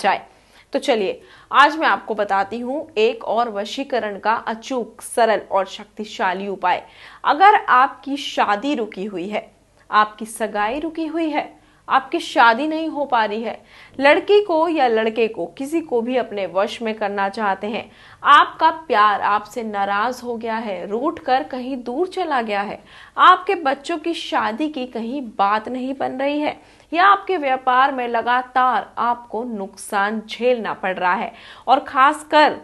जाए तो चलिए आज मैं आपको बताती हूँ एक और वशीकरण का अचूक सरल और शक्तिशाली उपाय अगर आपकी शादी रुकी हुई है आपकी सगाई रुकी हुई है आपकी शादी नहीं हो पा रही है लड़की को या लड़के को किसी को भी अपने वश में करना चाहते हैं आपका प्यार आपसे नाराज हो गया है रूट कर कहीं दूर चला गया है आपके बच्चों की शादी की कहीं बात नहीं बन रही है या आपके व्यापार में लगातार आपको नुकसान झेलना पड़ रहा है और खासकर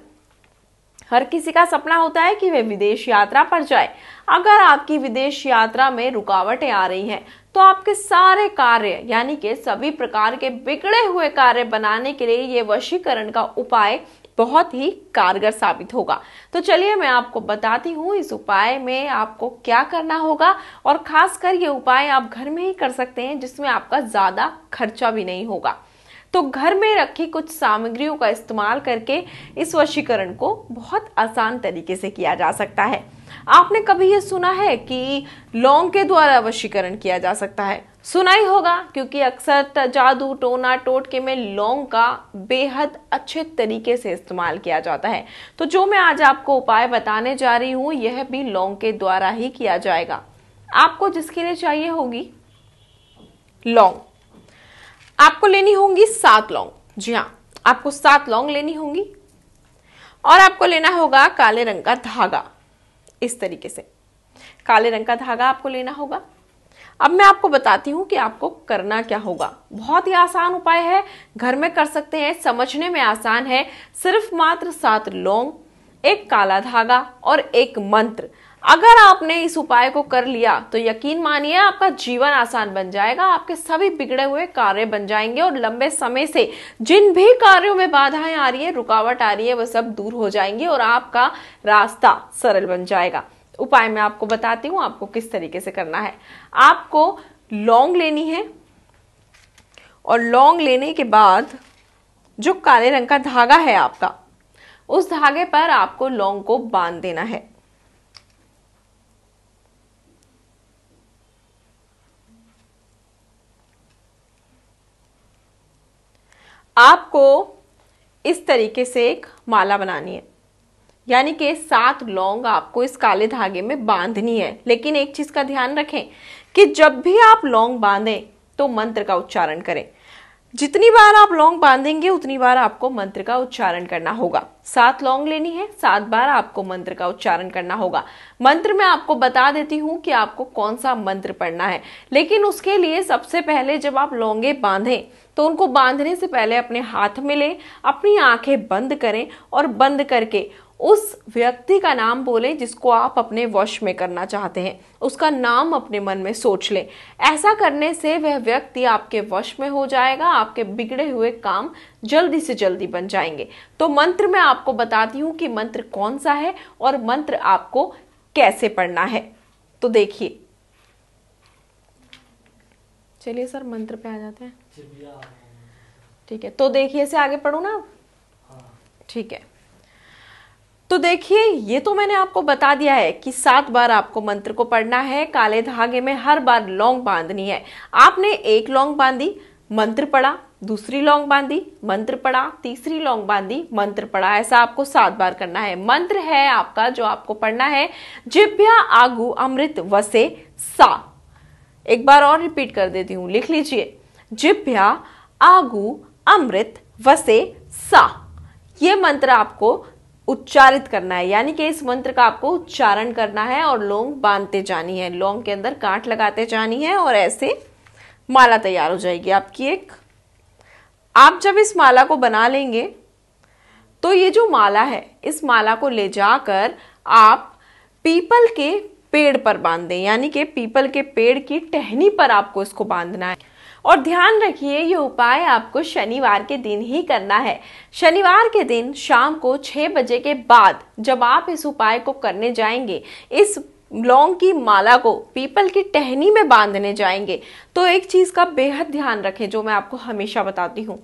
हर किसी का सपना होता है कि वे विदेश यात्रा पर जाए अगर आपकी विदेश यात्रा में रुकावटें आ रही हैं तो आपके सारे कार्य यानी कि सभी प्रकार के बिगड़े हुए कार्य बनाने के लिए ये वशीकरण का उपाय बहुत ही कारगर साबित होगा तो चलिए मैं आपको बताती हूँ इस उपाय में आपको क्या करना होगा और खासकर ये उपाय आप घर में ही कर सकते हैं जिसमें आपका ज़्यादा खर्चा भी नहीं होगा तो घर में रखी कुछ सामग्रियों का इस्तेमाल करके इस वशीकरण को बहुत आसान तरीके से किया जा सकता है आपने कभी ये सुना है कि लौंग के द्वारा वशीकरण किया जा सकता है सुना ही होगा क्योंकि अक्सर जादू टोना टोटके में लौंग का बेहद अच्छे तरीके से इस्तेमाल किया जाता है तो जो मैं आज आपको उपाय बताने जा रही हूँ यह भी लौंग के द्वारा ही किया जाएगा आपको जिसके लिए चाहिए होगी लौंग आपको लेनी होंगी सात लौंग जी हाँ आपको सात लौंग लेनी होंगी और आपको लेना होगा काले रंग का धागा इस तरीके से काले रंग का धागा आपको लेना होगा अब मैं आपको बताती हूं कि आपको करना क्या होगा बहुत ही आसान उपाय है घर में कर सकते हैं समझने में आसान है सिर्फ मात्र सात लौंग एक काला धागा और एक मंत्र अगर आपने इस उपाय को कर लिया तो यकीन मानिए आपका जीवन आसान बन जाएगा आपके सभी बिगड़े हुए कार्य बन जाएंगे और लंबे समय से जिन भी कार्यों में बाधाएं आ रही है रुकावट आ रही है वह सब दूर हो जाएंगी और आपका रास्ता सरल बन जाएगा उपाय मैं आपको बताती हूं आपको किस तरीके से करना है आपको लौंग लेनी है और लौंग लेने के बाद जो काले रंग का धागा है आपका उस धागे पर आपको लौंग को बांध देना है आपको इस तरीके से एक माला बनानी है यानी कि सात लौंग आपको इस काले धागे में बांधनी है लेकिन एक चीज का ध्यान रखें कि जब भी आप लौंग बांधें तो मंत्र का उच्चारण करें जितनी बार आप लौंग बांधेंगे उतनी बार आपको मंत्र का उच्चारण करना होगा सात लौंग लेनी है सात बार आपको मंत्र का उच्चारण करना होगा मंत्र में आपको बता देती हूँ कि आपको कौन सा मंत्र पढ़ना है लेकिन उसके लिए सबसे पहले जब आप लौंगे बांधें तो उनको बांधने से पहले अपने हाथ में लें अपनी आंखें बंद करें और बंद करके उस व्यक्ति का नाम बोलें जिसको आप अपने वश में करना चाहते हैं उसका नाम अपने मन में सोच लें ऐसा करने से वह व्यक्ति आपके वश में हो जाएगा आपके बिगड़े हुए काम जल्दी से जल्दी बन जाएंगे तो मंत्र मैं आपको बताती हूँ कि मंत्र कौन सा है और मंत्र आपको कैसे पढ़ना है तो देखिए चलिए सर मंत्र पे आ जाते हैं ठीक है तो देखिए से आगे पढ़ू ना हाँ। ठीक है तो देखिए ये तो मैंने आपको बता दिया है कि सात बार आपको मंत्र को पढ़ना है काले धागे में हर बार लौंग बांधनी है आपने एक लौंग बांधी मंत्र पढ़ा दूसरी लौंग बांधी मंत्र पढ़ा तीसरी लौंग बांधी मंत्र पढ़ा ऐसा आपको सात बार करना है मंत्र है आपका जो आपको पढ़ना है जिभ्या आगु अमृत वसे सा एक बार और रिपीट कर देती हूँ लिख लीजिए जिभ्या आगु अमृत वसे सा ये मंत्र आपको उच्चारित करना है यानी कि इस मंत्र का आपको उच्चारण करना है और लौंग बांधते जानी है लौंग के अंदर काट लगाते जानी है और ऐसे माला तैयार हो जाएगी आपकी एक आप जब इस माला को बना लेंगे तो ये जो माला है इस माला को ले जाकर आप पीपल के पेड़ पर बांध दें यानी कि पीपल के पेड़ की टहनी पर आपको इसको बांधना है और ध्यान रखिए ये उपाय आपको शनिवार के दिन ही करना है शनिवार के दिन शाम को 6 बजे के बाद जब आप इस उपाय को करने जाएंगे इस लौंग की माला को पीपल की टहनी में बांधने जाएंगे तो एक चीज का बेहद ध्यान रखें जो मैं आपको हमेशा बताती हूँ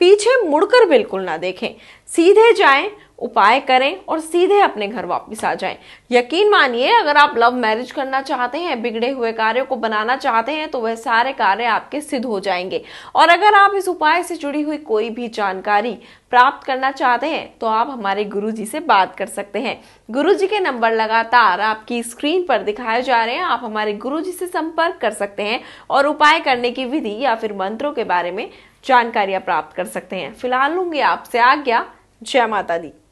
पीछे मुड़कर बिल्कुल ना देखें सीधे जाएं उपाय करें और सीधे अपने घर वापस आ जाएं यकीन मानिए अगर आप लव मैरिज करना चाहते हैं बिगड़े हुए कार्यों को बनाना चाहते हैं तो वह सारे कार्य आपके सिद्ध हो जाएंगे और अगर आप इस उपाय से जुड़ी हुई कोई भी जानकारी प्राप्त करना चाहते हैं तो आप हमारे गुरु जी से बात कर सकते हैं गुरु जी के नंबर लगातार आपकी स्क्रीन पर दिखाए जा रहे हैं आप हमारे गुरु जी से संपर्क कर सकते हैं और उपाय करने की विधि या फिर मंत्रों के बारे में जानकारियां प्राप्त कर सकते हैं फिलहाल लूंगी आपसे आज्ञा जय माता दी